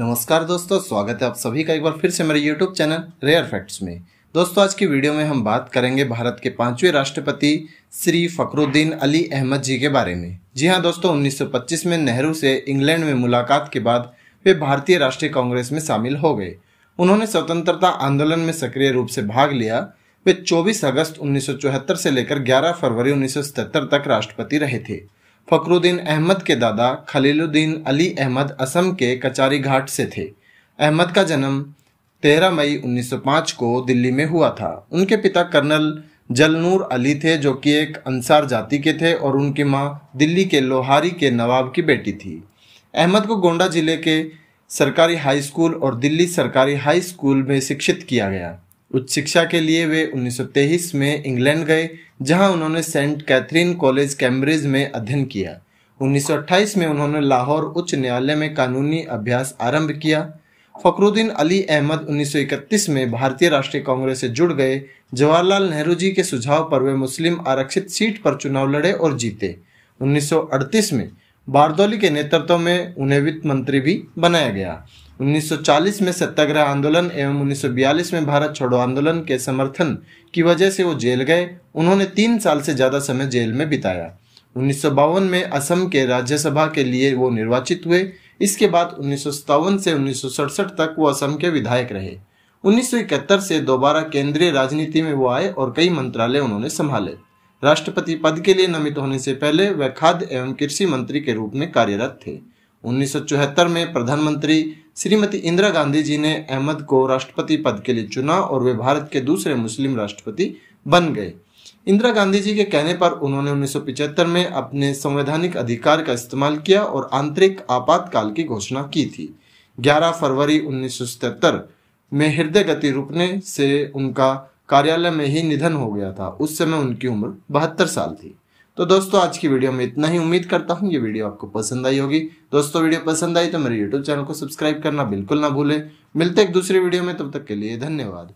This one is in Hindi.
नमस्कार दोस्तों स्वागत है आप सभी का एक बार फिर से मेरे YouTube चैनल रेयर फैक्ट्स में दोस्तों आज की वीडियो में हम बात करेंगे भारत के पांचवें राष्ट्रपति श्री फकरुद्दीन अली अहमद जी के बारे में जी हां दोस्तों 1925 में नेहरू से इंग्लैंड में मुलाकात के बाद वे भारतीय राष्ट्रीय कांग्रेस में शामिल हो गए उन्होंने स्वतंत्रता आंदोलन में सक्रिय रूप से भाग लिया वे 24 अगस्त 1974 से लेकर 11 फरवरी 1977 तक राष्ट्रपति रहे थे फकरुद्दीन अहमद के दादा खलीलुद्दीन अली अहमद असम के कचारी घाट से थे अहमद का जन्म 13 मई 1905 को दिल्ली में हुआ था उनके पिता कर्नल जलनूर अली थे जो कि एक अंसार जाति के थे और उनकी माँ दिल्ली के लोहारी के नवाब की बेटी थी अहमद को गोंडा जिले के सरकारी हाई स्कूल और दिल्ली सरकारी हाई स्कूल में शिक्षित किया गया उच्च शिक्षा के लिए वे 1923 में इंग्लैंड गए जहां उन्होंने सेंट कैथरीन कॉलेज कैम्ब्रिज में अध्ययन किया 1928 में उन्होंने लाहौर उच्च न्यायालय में कानूनी अभ्यास आरंभ किया फकरुद्दीन अली अहमद 1931 में भारतीय राष्ट्रीय कांग्रेस से जुड़ गए जवाहरलाल नेहरू जी के सुझाव पर वे मुस्लिम आरक्षित सीट पर चुनाव लड़े और जीते 1938 में बारदौली के नेतृत्व में उन्हें वित्त मंत्री भी बनाया गया 1940 में सत्याग्रह आंदोलन एवं 1942 में भारत छोड़ो आंदोलन के समर्थन की वजह से वो जेल गए उन्होंने तीन साल से ज़्यादा समय जेल में बिताया उन्नीस में असम के राज्यसभा के लिए वो निर्वाचित हुए इसके बाद उन्नीस से उन्नीस तक वो असम के विधायक रहे उन्नीस से दोबारा केंद्रीय राजनीति में वो आए और कई मंत्रालय उन्होंने संभाले राष्ट्रपति पद के लिए नामित होने से पहले वह खाद्य एवं कृषि मंत्री के रूप में कार्यरत थे उन्नीस में प्रधानमंत्री श्रीमती इंदिरा गांधी जी ने अहमद को राष्ट्रपति पद के लिए चुना और वे भारत के दूसरे मुस्लिम राष्ट्रपति बन गए इंदिरा गांधी जी के कहने पर उन्होंने 1975 में अपने संवैधानिक अधिकार का इस्तेमाल किया और आंतरिक आपातकाल की घोषणा की थी 11 फरवरी उन्नीस में हृदय गति रुकने से उनका कार्यालय में ही निधन हो गया था उस समय उनकी उम्र बहत्तर साल थी तो दोस्तों आज की वीडियो में इतना ही उम्मीद करता हूँ ये वीडियो आपको पसंद आई होगी दोस्तों वीडियो पसंद आई तो मेरे यूट्यूब चैनल को सब्सक्राइब करना बिल्कुल ना भूलें मिलते एक दूसरी वीडियो में तब तक के लिए धन्यवाद